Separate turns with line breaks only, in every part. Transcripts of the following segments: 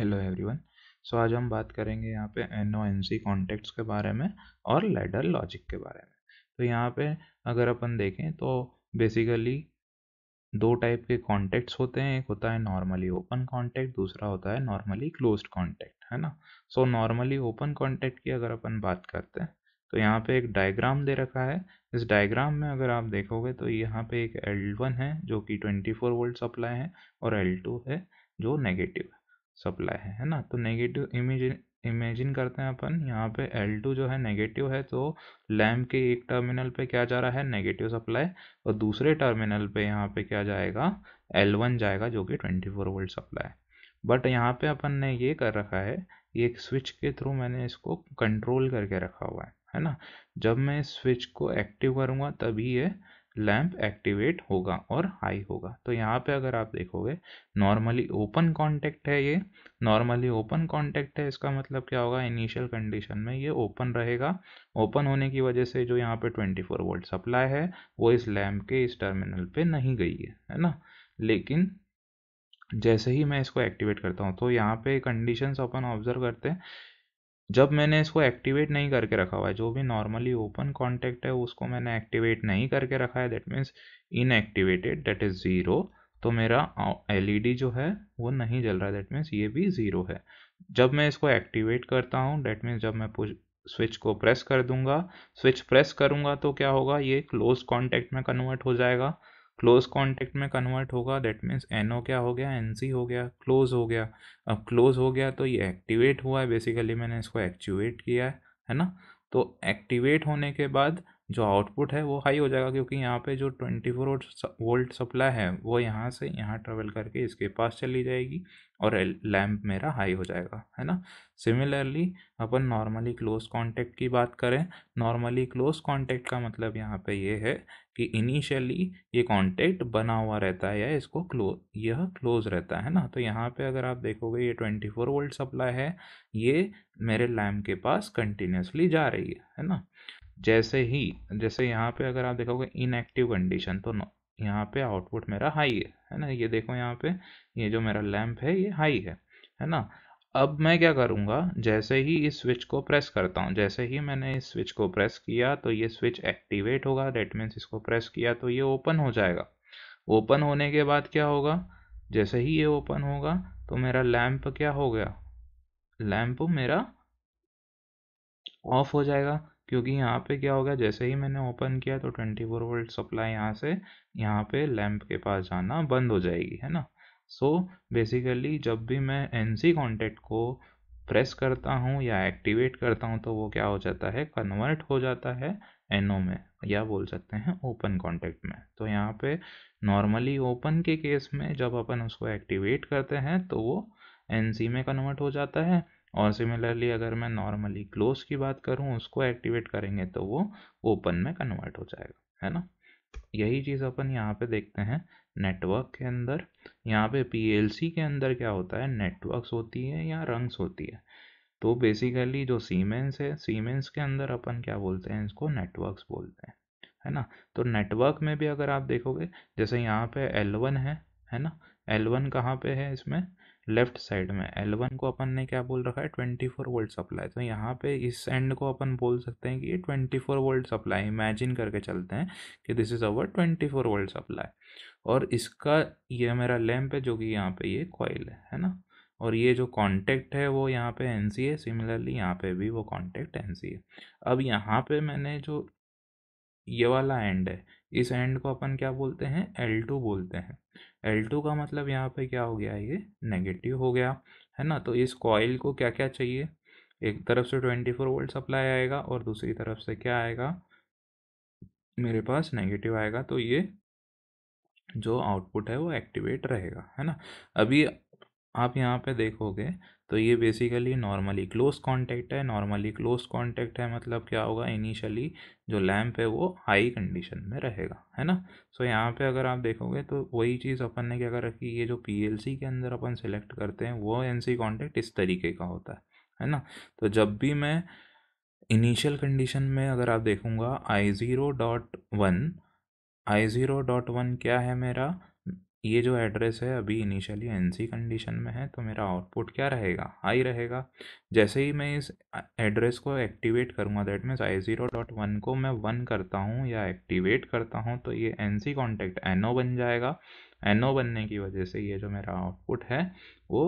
hello everyone so आज हम बात करेंगे यहाँ पे N O N C contacts के बारे में और लेडर लॉजिक के बारे में तो यहाँ पे अगर अपन देखें तो बेसिकली दो टाइप के कॉन्टेक्ट्स होते हैं एक होता है नॉर्मली ओपन कॉन्टेक्ट दूसरा होता है नॉर्मली क्लोज कॉन्टेक्ट है ना सो नॉर्मली ओपन कॉन्टेक्ट की अगर अपन बात करते हैं तो यहाँ पे एक डायग्राम दे रखा है इस डायग्राम में अगर आप देखोगे तो यहाँ पे एक L1 है जो कि 24 वोल्ट सप्लाई है और L2 है जो नेगेटिव है सप्लाई है है ना तो नेगेटिव इमेज इमेजिन करते हैं अपन यहाँ पे L2 जो है नेगेटिव है तो लैम्प के एक टर्मिनल पे क्या जा रहा है नेगेटिव सप्लाई और दूसरे टर्मिनल पे यहाँ पे क्या जाएगा L1 जाएगा जो कि 24 वोल्ट सप्लाई बट यहाँ पे अपन ने ये कर रखा है ये एक स्विच के थ्रू मैंने इसको कंट्रोल करके रखा हुआ है है ना जब मैं स्विच को एक्टिव करूँगा तभी ये लैंप एक्टिवेट होगा और हाई होगा तो यहाँ पे अगर आप देखोगे नॉर्मली ओपन कॉन्टेक्ट है ये नॉर्मली ओपन कॉन्टेक्ट है इसका मतलब क्या होगा इनिशियल कंडीशन में ये ओपन रहेगा ओपन होने की वजह से जो यहाँ पे 24 फोर वोल्ट सप्लाई है वो इस लैम्प के इस टर्मिनल पे नहीं गई है है ना लेकिन जैसे ही मैं इसको एक्टिवेट करता हूँ तो यहाँ पे कंडीशंस अपन ऑब्जर्व करते हैं जब मैंने इसको एक्टिवेट नहीं करके रखा हुआ है जो भी नॉर्मली ओपन कॉन्टेक्ट है उसको मैंने एक्टिवेट नहीं करके रखा है that means inactivated that is zero तो मेरा एलईडी जो है वो नहीं जल रहा है दैट मीन्स ये भी ज़ीरो है जब मैं इसको एक्टिवेट करता हूँ डैट मीन्स जब मैं स्विच को प्रेस कर दूंगा स्विच प्रेस करूंगा तो क्या होगा ये क्लोज कॉन्टैक्ट में कन्वर्ट हो जाएगा क्लोज कॉन्टेक्ट में कन्वर्ट होगा दैट मीन्स एन क्या हो गया एन हो गया क्लोज हो गया अब क्लोज हो गया तो ये एक्टिवेट हुआ है बेसिकली मैंने इसको एक्टिवेट किया है है ना तो एक्टिवेट होने के बाद जो आउटपुट है वो हाई हो जाएगा क्योंकि यहाँ पे जो ट्वेंटी फोर वोल्ट सप्लाई है वो यहाँ से यहाँ ट्रेवल करके इसके पास चली जाएगी और लैम्प मेरा हाई हो जाएगा है ना सिमिलरली अपन नॉर्मली क्लोज कांटेक्ट की बात करें नॉर्मली क्लोज कांटेक्ट का मतलब यहाँ पे ये है कि इनिशियली ये कांटेक्ट बना हुआ रहता है या इसको क्लोज यह क्लोज रहता है ना तो यहाँ पे अगर आप देखोगे ये ट्वेंटी फोर वोल्ट सप्लाई है ये मेरे लैम्प के पास कंटिन्यूसली जा रही है है ना जैसे ही जैसे यहाँ पे अगर आप देखोगे इनएक्टिव कंडीशन तो यहाँ पे आउटपुट मेरा हाई है है ना ये देखो यहाँ पे ये जो मेरा लैम्प है ये हाई है है ना अब मैं क्या करूँगा जैसे ही इस स्विच को प्रेस करता हूँ जैसे ही मैंने इस स्विच को प्रेस किया तो ये स्विच एक्टिवेट होगा डेट मीन्स इसको प्रेस किया तो ये ओपन हो जाएगा ओपन होने के बाद क्या होगा जैसे ही ये ओपन होगा तो मेरा लैम्प क्या हो गया लैम्प मेरा ऑफ हो जाएगा क्योंकि यहाँ पे क्या होगा जैसे ही मैंने ओपन किया तो ट्वेंटी फोर वोल्ट सप्लाई यहाँ से यहाँ पे लैंप के पास जाना बंद हो जाएगी है ना सो so, बेसिकली जब भी मैं एन सी कॉन्टेक्ट को प्रेस करता हूँ या एक्टिवेट करता हूँ तो वो क्या हो जाता है कन्वर्ट हो जाता है एनओ में या बोल सकते हैं ओपन कॉन्टेक्ट में तो यहाँ पे नॉर्मली ओपन के केस में जब अपन उसको एक्टिवेट करते हैं तो वो एन सी में कन्वर्ट हो जाता है और सिमिलरली अगर मैं नॉर्मली क्लोज की बात करूँ उसको एक्टिवेट करेंगे तो वो ओपन में कन्वर्ट हो जाएगा है ना यही चीज़ अपन यहाँ पे देखते हैं नेटवर्क के अंदर यहाँ पे पीएलसी के अंदर क्या होता है नेटवर्क्स होती तो है या रंग्स होती है तो बेसिकली जो सीमेंस है सीमेंस के अंदर अपन क्या बोलते हैं इसको नेटवर्क्स बोलते हैं है ना तो नेटवर्क में भी अगर आप देखोगे जैसे यहाँ पे एल है है ना एल वन कहाँ पे है इसमें लेफ्ट साइड में L1 को अपन ने क्या बोल रखा है 24 फोर वोल्ट सप्लाई तो यहाँ पे इस एंड को अपन बोल सकते हैं कि ये 24 फोर वोल्ट सप्लाई इमेजिन करके चलते हैं कि this is our 24 four volt supply और इसका ये मेरा लैम्प है जो कि यहाँ पे ये कॉयल है है ना और ये जो कॉन्टेक्ट है वो यहाँ पे एन सी है सिमिलरली यहाँ पे भी वो कॉन्टेक्ट एन सी है अब यहाँ पे मैंने जो ये वाला एंड है इस एंड को अपन क्या बोलते हैं एल टू बोलते हैं एल टू का मतलब यहाँ पे क्या हो गया ये नेगेटिव हो गया है ना तो इस कॉयल को क्या क्या चाहिए एक तरफ से ट्वेंटी फोर वोल्ट सप्लाई आएगा और दूसरी तरफ से क्या आएगा मेरे पास नेगेटिव आएगा तो ये जो आउटपुट है वो एक्टिवेट रहेगा है ना अभी आप यहाँ पे देखोगे तो ये बेसिकली नॉर्मली क्लोज कॉन्टैक्ट है नॉर्मली क्लोज कॉन्टैक्ट है मतलब क्या होगा इनिशियली जो लैम्प है वो हाई कंडीशन में रहेगा है ना सो so, यहाँ पे अगर आप देखोगे तो वही चीज़ अपन ने क्या कर रखी ये जो पीएलसी के अंदर अपन सेलेक्ट करते हैं वो एनसी कांटेक्ट इस तरीके का होता है है ना तो जब भी मैं इनिशियल कंडीशन में अगर आप देखूँगा I zero dot one I zero dot one क्या है मेरा ये जो एड्रेस है अभी इनिशियली एन कंडीशन में है तो मेरा आउटपुट क्या रहेगा हाई रहेगा जैसे ही मैं इस एड्रेस को एक्टिवेट करूँगा that means I zero dot one को मैं वन करता हूँ या एक्टिवेट करता हूँ तो ये N C contact N O बन जाएगा एन ओ बनने की वजह से ये जो मेरा आउटपुट है वो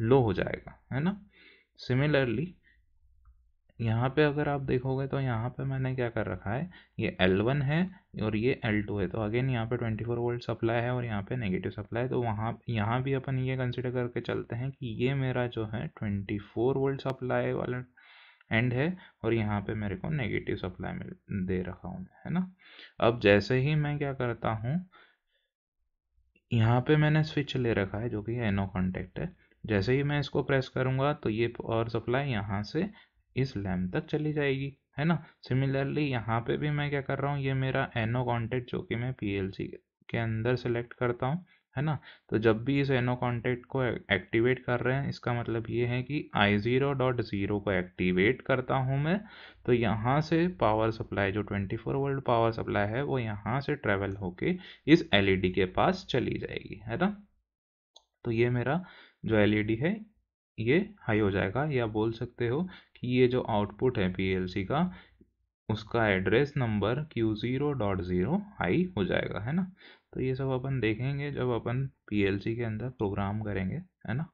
लो हो जाएगा है ना सिमिलरली यहाँ पे अगर आप देखोगे तो यहाँ पे मैंने क्या कर रखा है ये L1 है और ये L2 है तो अगेन यहाँ पे 24 फोर वोल्ट सप्लाई है और यहाँ पे नेगेटिव सप्लाई है तो वहाँ यहाँ भी अपन ये कंसिडर करके चलते हैं कि ये मेरा जो है 24 फोर वोल्ट सप्लाई वाला एंड है और यहाँ पे मेरे को नेगेटिव सप्लाई मिल दे रखा हूँ है ना अब जैसे ही मैं क्या करता हूँ यहाँ पे मैंने स्विच ले रखा है जो कि एनो कॉन्टेक्ट है जैसे ही मैं इसको प्रेस करूँगा तो ये और सप्लाई यहाँ से इस लैम तक चली जाएगी है ना सिमिलरली यहाँ पे भी मैं क्या कर रहा हूँ ये मेरा एनो कॉन्टेक्ट जो कि मैं पी के अंदर सेलेक्ट करता हूँ है ना तो जब भी इस एनो कॉन्टेक्ट को एक्टिवेट कर रहे हैं इसका मतलब ये है कि आई ज़ीरो डॉट ज़ीरो को एक्टिवेट करता हूँ मैं तो यहाँ से पावर सप्लाई जो twenty four volt power supply है वो यहाँ से ट्रेवल होके इस एलईडी e के पास चली जाएगी है ना तो ये मेरा जो एलईडी e है ये हाई हो जाएगा या बोल सकते हो कि ये जो आउटपुट है पीएलसी का उसका address number Q zero dot zero high हो जाएगा है ना तो ये सब अपन देखेंगे जब अपन पीएलसी के अंदर प्रोग्राम करेंगे है ना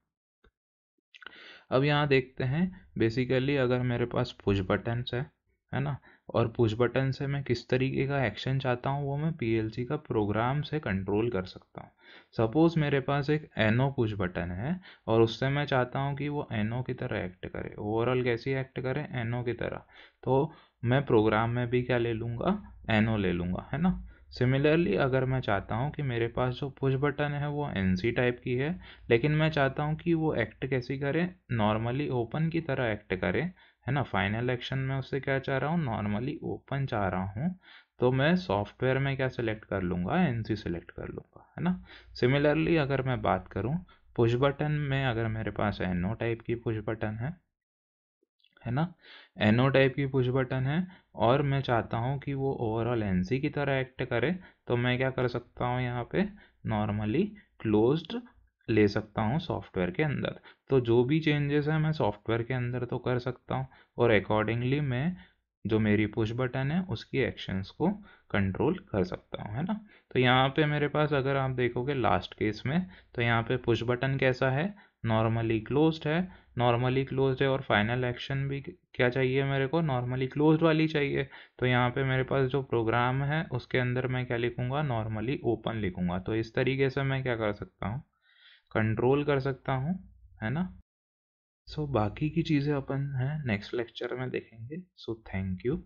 अब यहाँ देखते हैं बेसिकली अगर मेरे पास पुश बटन्स है है ना और पुश बटन से मैं किस तरीके का एक्शन चाहता हूँ वो मैं पीएलसी का प्रोग्राम से कंट्रोल कर सकता हूँ सपोज़ मेरे पास एक एनओ पुश बटन है और उससे मैं चाहता हूँ कि वो एनओ की तरह एक्ट करे ओवरऑल कैसी एक्ट करे एनओ की तरह तो मैं प्रोग्राम में भी क्या ले लूँगा एनओ ले लूँगा है ना सिमिलरली अगर मैं चाहता हूँ कि मेरे पास जो पुश बटन है वो एन टाइप की है लेकिन मैं चाहता हूँ कि वो एक्ट कैसी करे नॉर्मली ओपन की तरह एक्ट करे है ना फाइनल एक्शन में उसे क्या चाह रहा हूँ नॉर्मली ओपन चाह रहा हूँ तो मैं सॉफ्टवेयर में क्या सिलेक्ट कर लूँगा एन सिलेक्ट कर लूँगा है ना सिमिलरली अगर मैं बात करूँ पुश बटन में अगर मेरे पास एनओ टाइप की पुश बटन है है ना एनओ टाइप की पुश बटन है और मैं चाहता हूँ कि वो ओवरऑल एन की तरह एक्ट करे तो मैं क्या कर सकता हूँ यहाँ पे नॉर्मली क्लोज्ड ले सकता हूँ सॉफ्टवेयर के अंदर तो जो भी चेंजेस है मैं सॉफ्टवेयर के अंदर तो कर सकता हूँ और अकॉर्डिंगली मैं जो मेरी पुश बटन है उसकी एक्शंस को कंट्रोल कर सकता हूँ है ना तो यहाँ पे मेरे पास अगर आप देखोगे लास्ट केस में तो यहाँ पे पुश बटन कैसा है नॉर्मली क्लोज्ड है नॉर्मली क्लोज्ड है और फाइनल एक्शन भी क्या चाहिए मेरे को नॉर्मली क्लोज्ड वाली चाहिए तो यहाँ पे मेरे पास जो प्रोग्राम है उसके अंदर मैं क्या लिखूँगा नॉर्मली ओपन लिखूँगा तो इस तरीके से मैं क्या कर सकता हूँ कंट्रोल कर सकता हूँ है ना सो so, बाकी की चीज़ें अपन हैं नेक्स्ट लेक्चर में देखेंगे सो थैंक यू